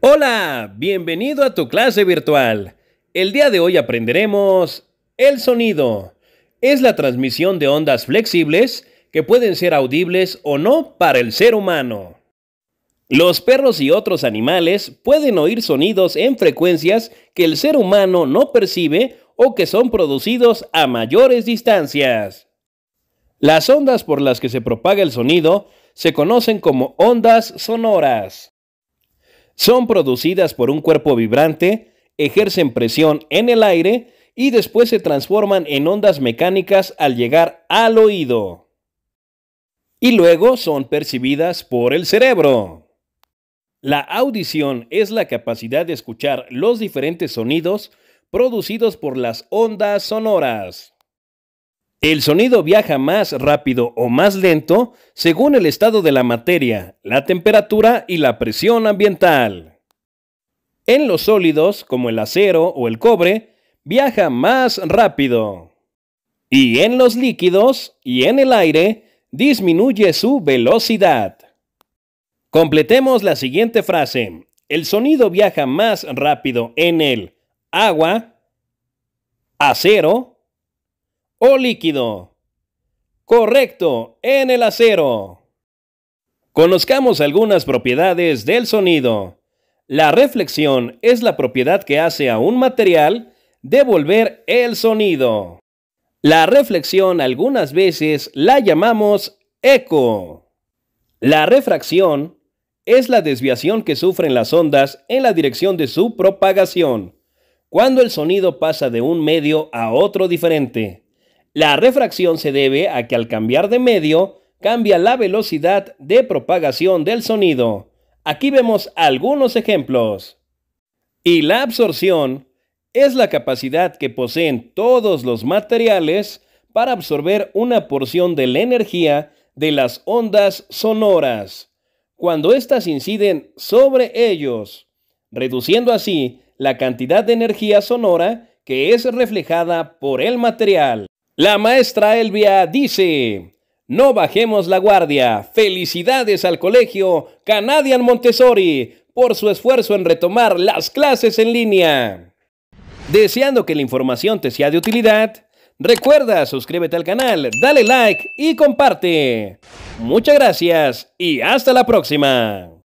Hola, bienvenido a tu clase virtual. El día de hoy aprenderemos el sonido. Es la transmisión de ondas flexibles que pueden ser audibles o no para el ser humano. Los perros y otros animales pueden oír sonidos en frecuencias que el ser humano no percibe o que son producidos a mayores distancias. Las ondas por las que se propaga el sonido se conocen como ondas sonoras. Son producidas por un cuerpo vibrante, ejercen presión en el aire y después se transforman en ondas mecánicas al llegar al oído. Y luego son percibidas por el cerebro. La audición es la capacidad de escuchar los diferentes sonidos producidos por las ondas sonoras. El sonido viaja más rápido o más lento según el estado de la materia, la temperatura y la presión ambiental. En los sólidos, como el acero o el cobre, viaja más rápido. Y en los líquidos y en el aire, disminuye su velocidad. Completemos la siguiente frase. El sonido viaja más rápido en el agua, acero, o líquido. Correcto, en el acero. Conozcamos algunas propiedades del sonido. La reflexión es la propiedad que hace a un material devolver el sonido. La reflexión algunas veces la llamamos eco. La refracción es la desviación que sufren las ondas en la dirección de su propagación, cuando el sonido pasa de un medio a otro diferente. La refracción se debe a que al cambiar de medio cambia la velocidad de propagación del sonido. Aquí vemos algunos ejemplos. Y la absorción es la capacidad que poseen todos los materiales para absorber una porción de la energía de las ondas sonoras, cuando éstas inciden sobre ellos, reduciendo así la cantidad de energía sonora que es reflejada por el material. La maestra Elvia dice, no bajemos la guardia. Felicidades al colegio Canadian Montessori por su esfuerzo en retomar las clases en línea. Deseando que la información te sea de utilidad, recuerda suscríbete al canal, dale like y comparte. Muchas gracias y hasta la próxima.